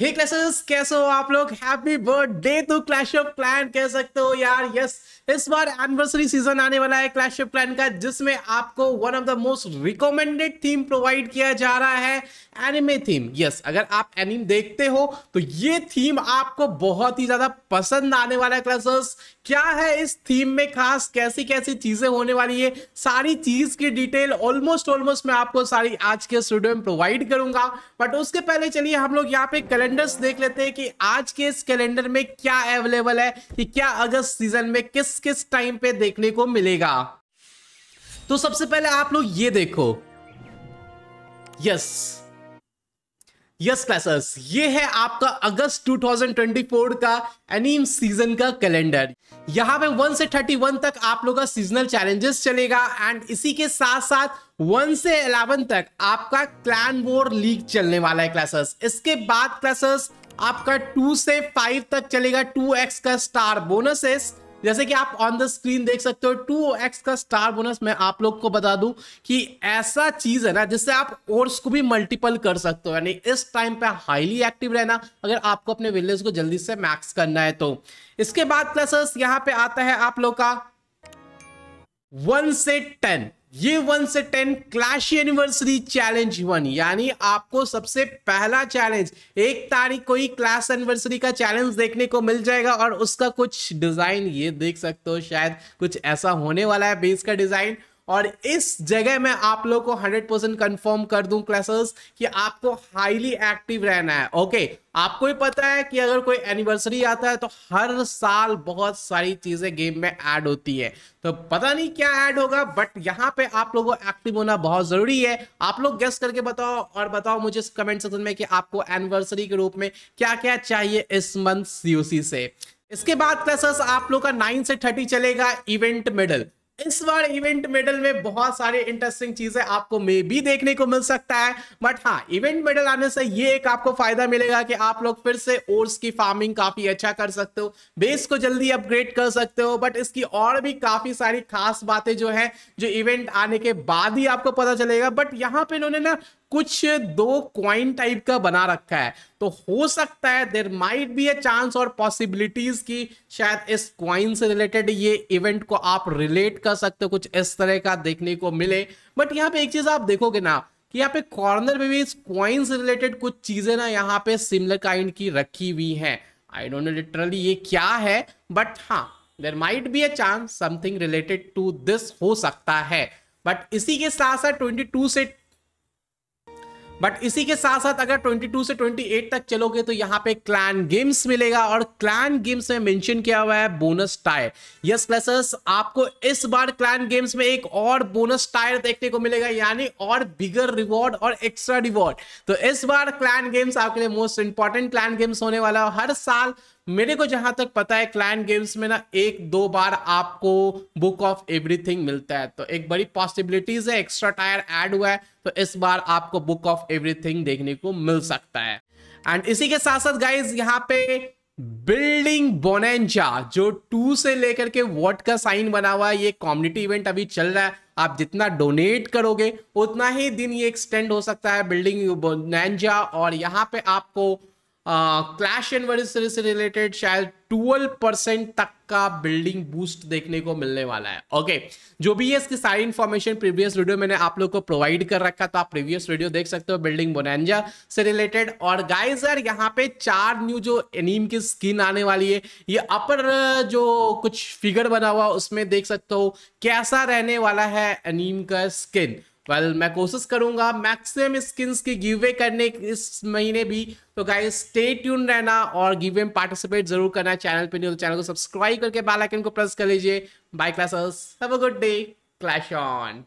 हे classes कैसे हो आप लोग happy birthday to Clash of Clan कह सकते हो यार यस yes, इस बार एनिवर्सरी सीजन आने वाला है क्लैश ऑफ क्लैन का जिसमें आपको one of the most recommended theme provide किया जा रहा है एनिमे थीम यस अगर आप एनिम देखते हो तो ये थीम आपको बहुत ही ज्यादा पसंद आने वाला है क्लासेस क्या है इस थीम में खास कैसी कैसी चीजें होने वाली है सारी चीज की डिटेल ऑलमोस्ट ऑलमोस्ट मैं आपको सारी आज के स्टूडियो में प्रोवाइड करूंगा बट उसके पहले चलिए हम लोग यहाँ पे कलेक्ट कैलेंडर्स देख लेते हैं कि आज के इस कैलेंडर में क्या अवेलेबल है कि क्या अगस्त सीजन में किस किस टाइम पे देखने को मिलेगा तो सबसे पहले आप लोग ये देखो यस yes. यस क्लासर्स ये है आपका अगस्त 2024 का एनीम सीजन e का कैलेंडर यहाँ पे 1 से 31 तक आप लोग का सीजनल चैलेंजेस चलेगा एंड इसी के साथ साथ 1 से 11 तक आपका क्लैन वोर लीग चलने वाला है क्लासर्स इसके बाद क्लासर्स आपका 2 से 5 तक चलेगा 2x का स्टार बोनसेस जैसे कि आप ऑन द स्क्रीन देख सकते हो टू एक्स का स्टार बोनस मैं आप लोग को बता दूं कि ऐसा चीज है ना जिससे आप ओर्स को भी मल्टीपल कर सकते हो यानी इस टाइम पे हाईली एक्टिव रहना अगर आपको अपने विलेज को जल्दी से मैक्स करना है तो इसके बाद क्लासेस यहाँ पे आता है आप लोग का वन से टेन ये वन से ten clash anniversary challenge one यानी आपको सबसे पहला चैलेंज एक तारीख को ही क्लैश एनिवर्सरी का चैलेंज देखने को मिल जाएगा और उसका कुछ डिजाइन ये देख सकते हो शायद कुछ ऐसा होने वाला है बेस का डिजाइन और इस जगह में आप लोग को 100 परसेंट कन्फर्म कर दूं क्लासेस कि आपको हाईली एक्टिव रहना है ओके आपको ही पता है कि अगर कोई एनिवर्सरी आता है तो हर साल बहुत सारी चीजें गेम में ऐड होती है तो पता नहीं क्या ऐड होगा बट यहाँ पे आप लोगों को एक्टिव होना बहुत जरूरी है आप लोग गेस्ट करके बताओ और बताओ मुझे इस कमेंट सेक्शन में कि आपको एनिवर्सरी के रूप में क्या क्या चाहिए इस मंथ सीओसी से इसके बाद क्लासेस आप लोग का नाइन से थर्टी चलेगा इवेंट मेडल इस बार इवेंट मेडल में बहुत सारे इंटरेस्टिंग चीजें आपको मे भी देखने को मिल सकता है बट हाँ इवेंट मेडल आने से ये एक आपको फायदा मिलेगा कि आप लोग फिर से ओर्स की फार्मिंग काफी अच्छा कर सकते हो बेस को जल्दी अपग्रेड कर सकते हो बट इसकी और भी काफी सारी खास बातें जो है जो इवेंट आने के बाद ही आपको पता चलेगा बट यहाँ पे इन्होंने ना कुछ दो क्वाइन टाइप का बना रखा है तो हो सकता है there might be a chance और पॉसिबिलिटीज की शायद इस क्वाइन से रिलेटेड ये इवेंट को आप रिलेट कर सकते हो कुछ इस तरह का देखने को मिले बट यहाँ पे एक चीज आप देखोगे ना कि यहाँ पे कॉर्नर में भी इस क्वाइन से रिलेटेड कुछ चीजें ना यहाँ पे सिमिलर काइंड की रखी हुई है आई डोंट नो लिटरली ये क्या है बट हाँ there might be a chance something related to this हो सकता है बट इसी के साथ साथ 22 से बट इसी के साथ साथ अगर 22 से 28 तक चलोगे तो यहाँ पे क्लैन गेम्स मिलेगा और क्लैन गेम्स में मेंशन किया हुआ है बोनस टायर यस प्लसर्स आपको इस बार क्लैन गेम्स में एक और बोनस टायर देखने को मिलेगा यानी और बिगर रिवॉर्ड और एक्स्ट्रा रिवॉर्ड तो इस बार क्लैन गेम्स आपके लिए मोस्ट इंपॉर्टेंट क्लैन गेम्स होने वाला हर साल मेरे को जहां तक पता है क्लाइंट गेम्स में ना एक दो बार आपको बुक ऑफ एवरीथिंग मिलता है तो एक बड़ी पॉसिबिलिटीज है एक्स्ट्रा टायर ऐड हुआ है तो इस बार आपको बुक ऑफ एवरीथिंग देखने को मिल सकता है एंड इसी के साथ साथ गाइज यहाँ पे बिल्डिंग बोनेंजा जो टू से लेकर के वॉट का साइन बना हुआ है ये कॉम्युनिटी इवेंट अभी चल रहा है आप जितना डोनेट करोगे उतना ही दिन ये एक्सटेंड हो सकता है बिल्डिंग बोनेंजा और यहाँ पे आपको क्लैश एंड से रिलेटेड शायद 12 परसेंट तक का बिल्डिंग बूस्ट देखने को मिलने वाला है ओके okay, जो भी है इसकी सारी इन्फॉर्मेशन प्रीवियस वीडियो मैंने आप लोग को प्रोवाइड कर रखा तो आप प्रीवियस वीडियो देख सकते हो बिल्डिंग बोनेंजा से रिलेटेड और गाइस यार यहाँ पे चार न्यू जो एनीम की स्किन आने वाली है ये अपर uh, जो कुछ फिगर बना हुआ उसमें देख सकते हो कैसा रहने वाला है एनीम का स्किन वेल well, मैं कोशिश करूंगा मैक्सिमम स्किन्स की गिवे करने इस महीने भी तो गाइस स्टे ट्यून रहना और गिवे में पार्टिसिपेट जरूर करना चैनल पे नहीं तो चैनल को सब्सक्राइब करके बेल आइकन को प्रेस कर लीजिए bye Clashers have a good day Clash on